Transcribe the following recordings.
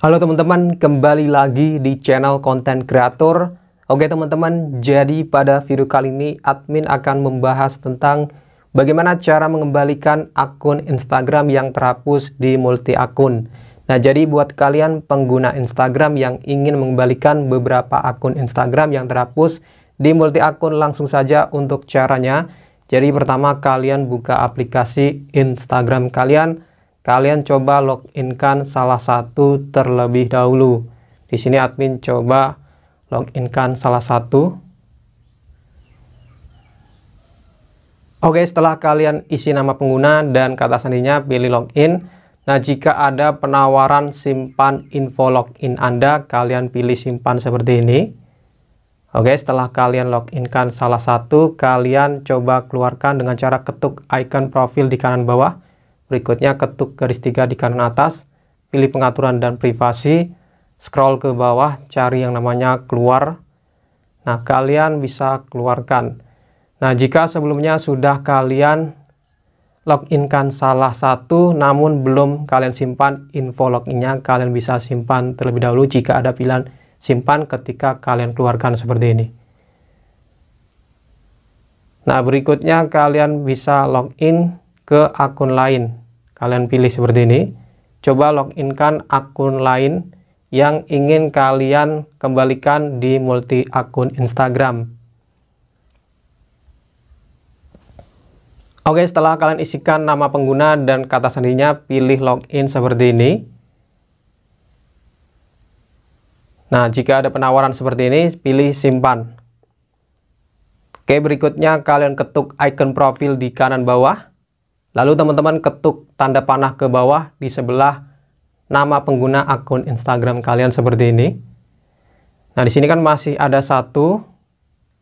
Halo teman-teman, kembali lagi di channel konten kreator. Oke teman-teman, jadi pada video kali ini admin akan membahas tentang bagaimana cara mengembalikan akun Instagram yang terhapus di multi akun. Nah, jadi buat kalian pengguna Instagram yang ingin mengembalikan beberapa akun Instagram yang terhapus di multi akun langsung saja untuk caranya. Jadi pertama kalian buka aplikasi Instagram kalian kalian coba loginkan salah satu terlebih dahulu. Di sini admin coba loginkan salah satu. Oke, setelah kalian isi nama pengguna dan kata sandinya pilih login. Nah, jika ada penawaran simpan info login Anda, kalian pilih simpan seperti ini. Oke, setelah kalian loginkan salah satu, kalian coba keluarkan dengan cara ketuk icon profil di kanan bawah Berikutnya ketuk garis tiga di kanan atas, pilih pengaturan dan privasi, scroll ke bawah, cari yang namanya keluar. Nah, kalian bisa keluarkan. Nah, jika sebelumnya sudah kalian loginkan salah satu namun belum kalian simpan info loginnya kalian bisa simpan terlebih dahulu jika ada pilihan simpan ketika kalian keluarkan seperti ini nah berikutnya kalian bisa login ke akun lain kalian pilih seperti ini coba loginkan akun lain yang ingin kalian kembalikan di multi akun Instagram Oke, setelah kalian isikan nama pengguna dan kata sandinya, pilih login seperti ini. Nah, jika ada penawaran seperti ini, pilih simpan. Oke, berikutnya kalian ketuk icon profil di kanan bawah. Lalu teman-teman ketuk tanda panah ke bawah di sebelah nama pengguna akun Instagram kalian seperti ini. Nah, di sini kan masih ada satu.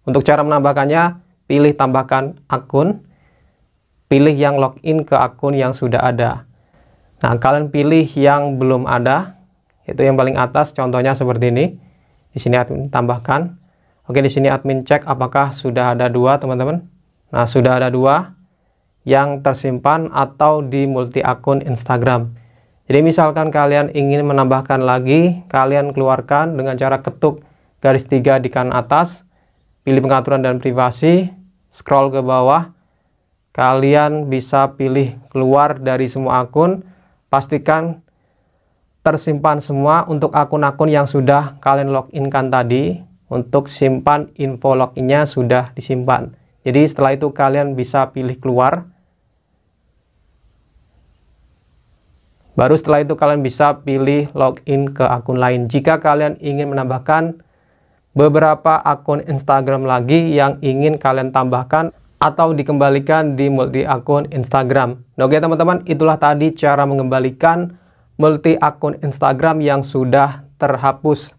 Untuk cara menambahkannya, pilih tambahkan akun. Pilih yang login ke akun yang sudah ada. Nah, kalian pilih yang belum ada, itu yang paling atas, contohnya seperti ini. Di sini admin tambahkan. Oke, di sini admin cek apakah sudah ada dua, teman-teman. Nah, sudah ada dua yang tersimpan atau di multi akun Instagram. Jadi misalkan kalian ingin menambahkan lagi, kalian keluarkan dengan cara ketuk garis tiga di kanan atas, pilih pengaturan dan privasi, scroll ke bawah, kalian bisa pilih keluar dari semua akun, pastikan tersimpan semua untuk akun-akun yang sudah kalian loginkan tadi, untuk simpan info loginnya sudah disimpan. Jadi setelah itu kalian bisa pilih keluar, Baru setelah itu kalian bisa pilih login ke akun lain. Jika kalian ingin menambahkan beberapa akun Instagram lagi yang ingin kalian tambahkan atau dikembalikan di multi akun Instagram. Nah, oke teman-teman, itulah tadi cara mengembalikan multi akun Instagram yang sudah terhapus.